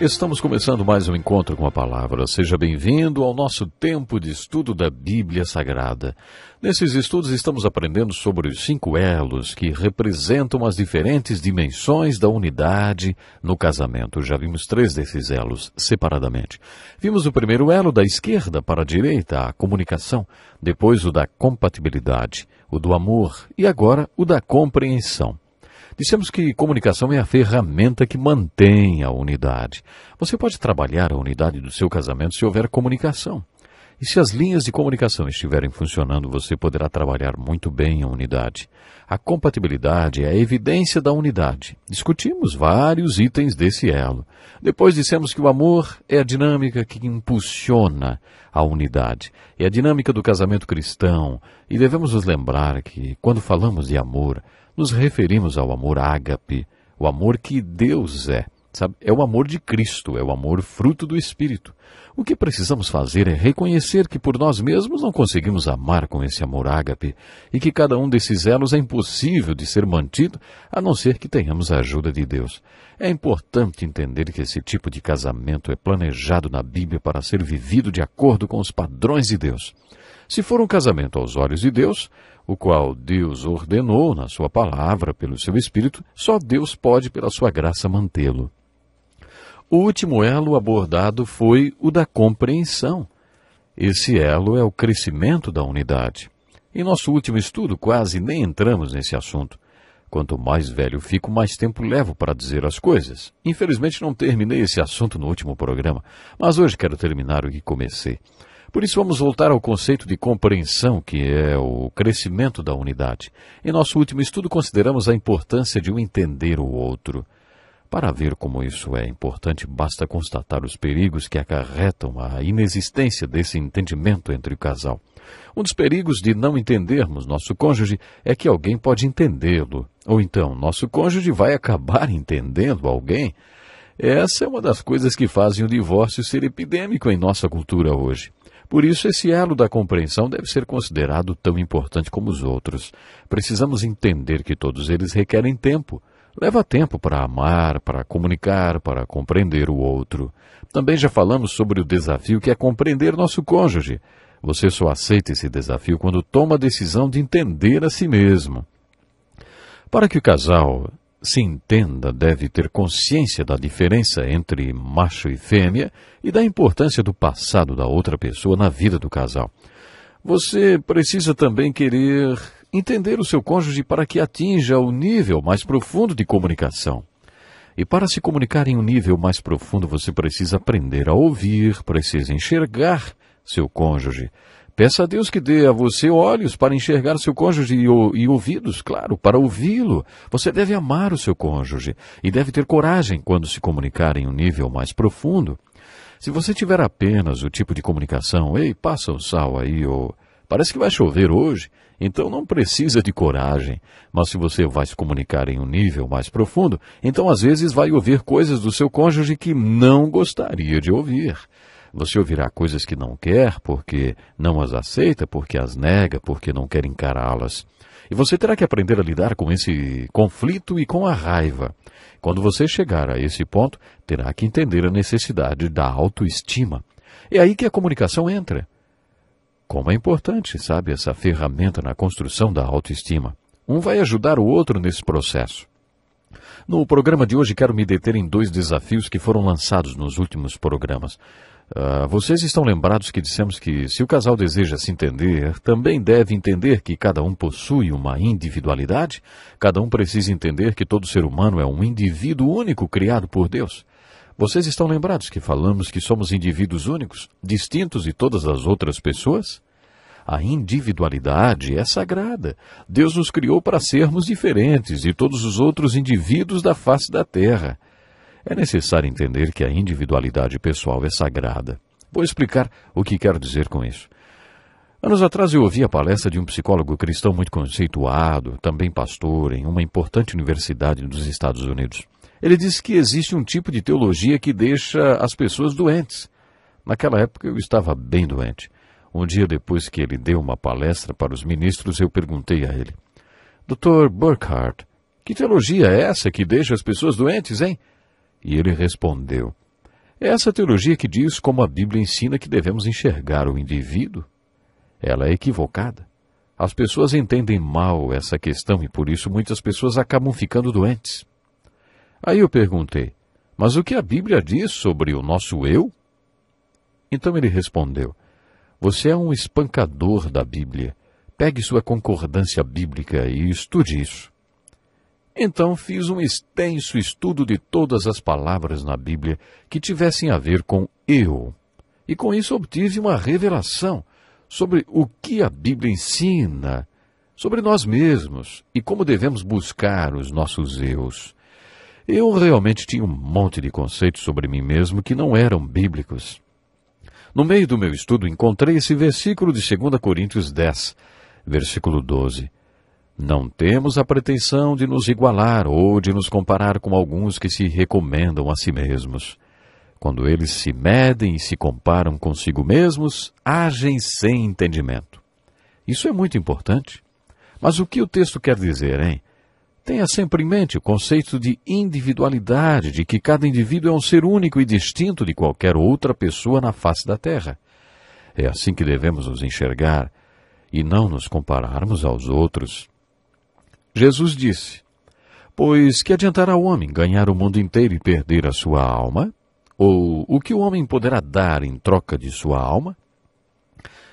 Estamos começando mais um encontro com a palavra. Seja bem-vindo ao nosso tempo de estudo da Bíblia Sagrada. Nesses estudos estamos aprendendo sobre os cinco elos que representam as diferentes dimensões da unidade no casamento. Já vimos três desses elos separadamente. Vimos o primeiro elo da esquerda para a direita, a comunicação, depois o da compatibilidade, o do amor e agora o da compreensão. Dissemos que comunicação é a ferramenta que mantém a unidade. Você pode trabalhar a unidade do seu casamento se houver comunicação. E se as linhas de comunicação estiverem funcionando, você poderá trabalhar muito bem a unidade. A compatibilidade é a evidência da unidade. Discutimos vários itens desse elo. Depois dissemos que o amor é a dinâmica que impulsiona a unidade. É a dinâmica do casamento cristão. E devemos nos lembrar que, quando falamos de amor, nos referimos ao amor ágape, o amor que Deus é. Sabe? É o amor de Cristo, é o amor fruto do Espírito. O que precisamos fazer é reconhecer que por nós mesmos não conseguimos amar com esse amor ágape e que cada um desses elos é impossível de ser mantido a não ser que tenhamos a ajuda de Deus. É importante entender que esse tipo de casamento é planejado na Bíblia para ser vivido de acordo com os padrões de Deus. Se for um casamento aos olhos de Deus, o qual Deus ordenou na sua palavra pelo seu Espírito, só Deus pode, pela sua graça, mantê-lo. O último elo abordado foi o da compreensão. Esse elo é o crescimento da unidade. Em nosso último estudo, quase nem entramos nesse assunto. Quanto mais velho fico, mais tempo levo para dizer as coisas. Infelizmente não terminei esse assunto no último programa, mas hoje quero terminar o que comecei. Por isso vamos voltar ao conceito de compreensão, que é o crescimento da unidade. Em nosso último estudo consideramos a importância de um entender o outro. Para ver como isso é importante, basta constatar os perigos que acarretam a inexistência desse entendimento entre o casal. Um dos perigos de não entendermos nosso cônjuge é que alguém pode entendê-lo, ou então nosso cônjuge vai acabar entendendo alguém. Essa é uma das coisas que fazem o divórcio ser epidêmico em nossa cultura hoje. Por isso, esse elo da compreensão deve ser considerado tão importante como os outros. Precisamos entender que todos eles requerem tempo Leva tempo para amar, para comunicar, para compreender o outro. Também já falamos sobre o desafio que é compreender nosso cônjuge. Você só aceita esse desafio quando toma a decisão de entender a si mesmo. Para que o casal se entenda, deve ter consciência da diferença entre macho e fêmea e da importância do passado da outra pessoa na vida do casal. Você precisa também querer entender o seu cônjuge para que atinja o nível mais profundo de comunicação. E para se comunicar em um nível mais profundo, você precisa aprender a ouvir, precisa enxergar seu cônjuge. Peça a Deus que dê a você olhos para enxergar seu cônjuge e, e ouvidos, claro, para ouvi-lo. Você deve amar o seu cônjuge e deve ter coragem quando se comunicar em um nível mais profundo. Se você tiver apenas o tipo de comunicação, ei, passa o sal aí, ou Parece que vai chover hoje, então não precisa de coragem. Mas se você vai se comunicar em um nível mais profundo, então às vezes vai ouvir coisas do seu cônjuge que não gostaria de ouvir. Você ouvirá coisas que não quer, porque não as aceita, porque as nega, porque não quer encará-las. E você terá que aprender a lidar com esse conflito e com a raiva. Quando você chegar a esse ponto, terá que entender a necessidade da autoestima. É aí que a comunicação entra. Como é importante, sabe, essa ferramenta na construção da autoestima. Um vai ajudar o outro nesse processo. No programa de hoje, quero me deter em dois desafios que foram lançados nos últimos programas. Uh, vocês estão lembrados que dissemos que, se o casal deseja se entender, também deve entender que cada um possui uma individualidade? Cada um precisa entender que todo ser humano é um indivíduo único criado por Deus. Vocês estão lembrados que falamos que somos indivíduos únicos, distintos de todas as outras pessoas? A individualidade é sagrada. Deus nos criou para sermos diferentes de todos os outros indivíduos da face da terra. É necessário entender que a individualidade pessoal é sagrada. Vou explicar o que quero dizer com isso. Anos atrás eu ouvi a palestra de um psicólogo cristão muito conceituado, também pastor, em uma importante universidade dos Estados Unidos. Ele diz que existe um tipo de teologia que deixa as pessoas doentes. Naquela época eu estava bem doente. Um dia depois que ele deu uma palestra para os ministros, eu perguntei a ele: Dr. Burkhardt, que teologia é essa que deixa as pessoas doentes, hein? E ele respondeu: É essa teologia que diz como a Bíblia ensina que devemos enxergar o indivíduo. Ela é equivocada. As pessoas entendem mal essa questão e por isso muitas pessoas acabam ficando doentes. Aí eu perguntei: Mas o que a Bíblia diz sobre o nosso eu? Então ele respondeu: Você é um espancador da Bíblia. Pegue sua concordância bíblica e estude isso. Então fiz um extenso estudo de todas as palavras na Bíblia que tivessem a ver com eu. E com isso obtive uma revelação sobre o que a Bíblia ensina sobre nós mesmos e como devemos buscar os nossos eus. Eu realmente tinha um monte de conceitos sobre mim mesmo que não eram bíblicos. No meio do meu estudo encontrei esse versículo de 2 Coríntios 10, versículo 12. Não temos a pretensão de nos igualar ou de nos comparar com alguns que se recomendam a si mesmos. Quando eles se medem e se comparam consigo mesmos, agem sem entendimento. Isso é muito importante. Mas o que o texto quer dizer, hein? Tenha sempre em mente o conceito de individualidade, de que cada indivíduo é um ser único e distinto de qualquer outra pessoa na face da Terra. É assim que devemos nos enxergar e não nos compararmos aos outros. Jesus disse: Pois que adiantará o homem ganhar o mundo inteiro e perder a sua alma? Ou o que o homem poderá dar em troca de sua alma?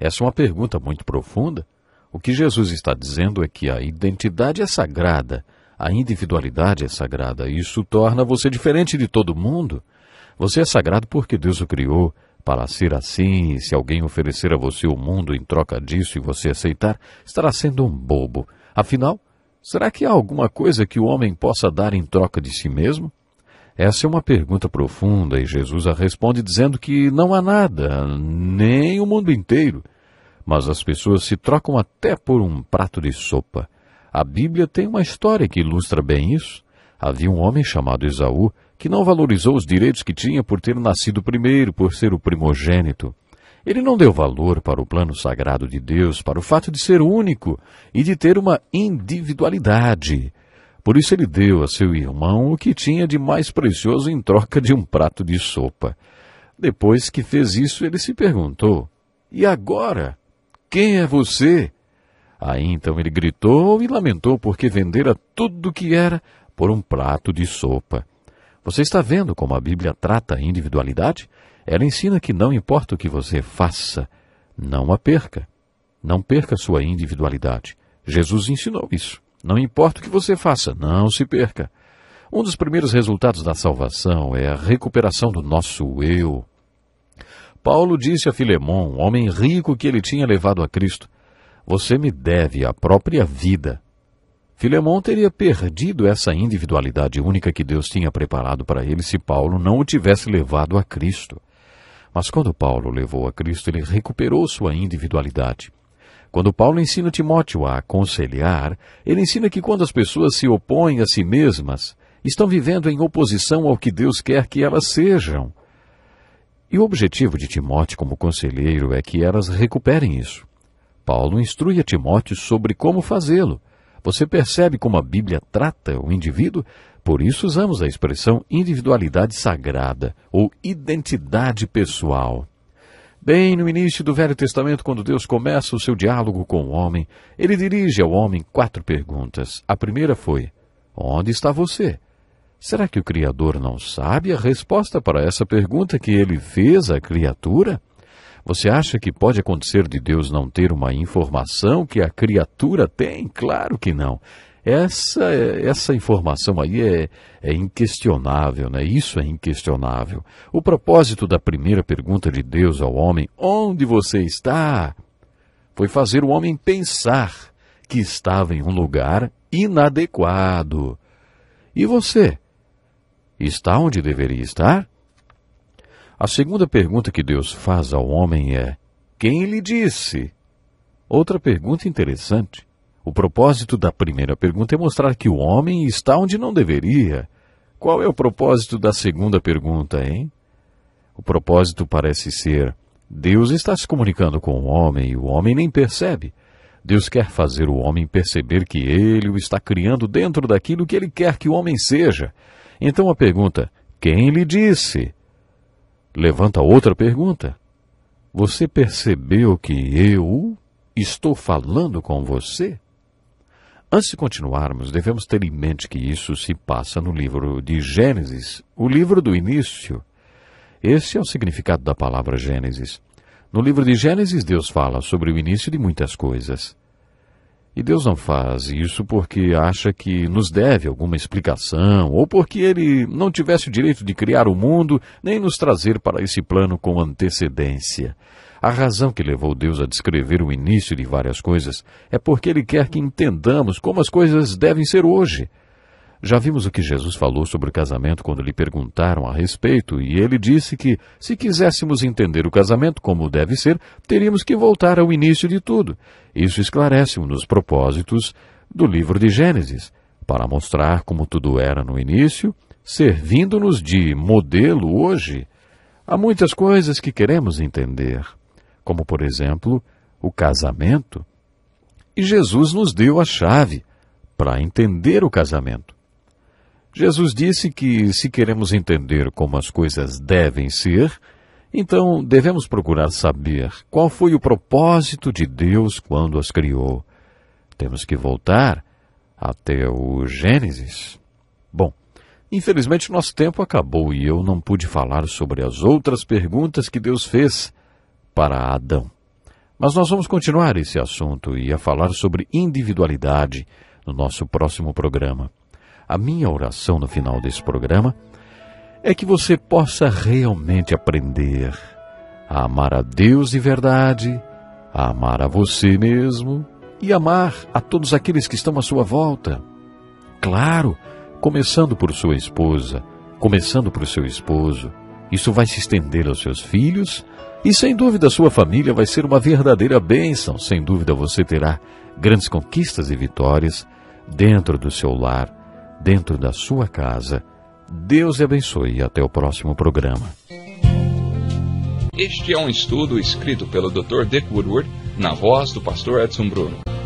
Essa é uma pergunta muito profunda. O que Jesus está dizendo é que a identidade é sagrada a individualidade é sagrada. Isso torna você diferente de todo mundo. Você é sagrado porque Deus o criou para ser assim, e se alguém oferecer a você o mundo em troca disso e você aceitar, estará sendo um bobo. Afinal, será que há alguma coisa que o homem possa dar em troca de si mesmo? Essa é uma pergunta profunda e Jesus a responde dizendo que não há nada, nem o mundo inteiro. Mas as pessoas se trocam até por um prato de sopa. A Bíblia tem uma história que ilustra bem isso. Havia um homem chamado Esaú que não valorizou os direitos que tinha por ter nascido primeiro, por ser o primogênito. Ele não deu valor para o plano sagrado de Deus, para o fato de ser único e de ter uma individualidade. Por isso ele deu a seu irmão o que tinha de mais precioso em troca de um prato de sopa. Depois que fez isso, ele se perguntou: E agora? Quem é você? Aí então ele gritou e lamentou porque vendera tudo o que era por um prato de sopa. Você está vendo como a Bíblia trata a individualidade? Ela ensina que não importa o que você faça, não a perca. Não perca sua individualidade. Jesus ensinou isso. Não importa o que você faça, não se perca. Um dos primeiros resultados da salvação é a recuperação do nosso eu. Paulo disse a Filemão, homem rico que ele tinha levado a Cristo: você me deve a própria vida. Filemão teria perdido essa individualidade única que Deus tinha preparado para ele se Paulo não o tivesse levado a Cristo. Mas quando Paulo levou a Cristo, ele recuperou sua individualidade. Quando Paulo ensina Timóteo a aconselhar, ele ensina que quando as pessoas se opõem a si mesmas, estão vivendo em oposição ao que Deus quer que elas sejam. E o objetivo de Timóteo como conselheiro é que elas recuperem isso. Paulo instrui a Timóteo sobre como fazê-lo. Você percebe como a Bíblia trata o indivíduo? Por isso usamos a expressão individualidade sagrada ou identidade pessoal. Bem no início do Velho Testamento, quando Deus começa o seu diálogo com o homem, ele dirige ao homem quatro perguntas. A primeira foi: Onde está você? Será que o Criador não sabe a resposta para essa pergunta que ele fez à criatura? Você acha que pode acontecer de Deus não ter uma informação que a criatura tem? Claro que não. Essa, essa informação aí é, é inquestionável, né? Isso é inquestionável. O propósito da primeira pergunta de Deus ao homem, onde você está? Foi fazer o homem pensar que estava em um lugar inadequado. E você? Está onde deveria estar? A segunda pergunta que Deus faz ao homem é: Quem lhe disse? Outra pergunta interessante. O propósito da primeira pergunta é mostrar que o homem está onde não deveria. Qual é o propósito da segunda pergunta, hein? O propósito parece ser: Deus está se comunicando com o homem e o homem nem percebe. Deus quer fazer o homem perceber que ele o está criando dentro daquilo que ele quer que o homem seja. Então a pergunta: quem lhe disse? levanta outra pergunta. Você percebeu que eu estou falando com você? Antes de continuarmos, devemos ter em mente que isso se passa no livro de Gênesis, o livro do início. Esse é o significado da palavra Gênesis. No livro de Gênesis, Deus fala sobre o início de muitas coisas. E Deus não faz isso porque acha que nos deve alguma explicação, ou porque ele não tivesse o direito de criar o mundo, nem nos trazer para esse plano com antecedência. A razão que levou Deus a descrever o início de várias coisas é porque ele quer que entendamos como as coisas devem ser hoje. Já vimos o que Jesus falou sobre o casamento quando lhe perguntaram a respeito, e ele disse que, se quiséssemos entender o casamento como deve ser, teríamos que voltar ao início de tudo. Isso esclarece um dos propósitos do livro de Gênesis, para mostrar como tudo era no início, servindo-nos de modelo hoje. Há muitas coisas que queremos entender, como, por exemplo, o casamento. E Jesus nos deu a chave para entender o casamento. Jesus disse que, se queremos entender como as coisas devem ser, então devemos procurar saber qual foi o propósito de Deus quando as criou. Temos que voltar até o Gênesis. Bom, infelizmente nosso tempo acabou e eu não pude falar sobre as outras perguntas que Deus fez para Adão. Mas nós vamos continuar esse assunto e a falar sobre individualidade no nosso próximo programa. A minha oração no final desse programa é que você possa realmente aprender a amar a Deus de verdade, a amar a você mesmo e amar a todos aqueles que estão à sua volta. Claro, começando por sua esposa, começando por seu esposo. Isso vai se estender aos seus filhos e, sem dúvida, sua família vai ser uma verdadeira bênção. Sem dúvida, você terá grandes conquistas e vitórias dentro do seu lar dentro da sua casa. Deus abençoe e até o próximo programa. Este é um estudo escrito pelo Dr. Dick Woodward, na voz do pastor Edson Bruno.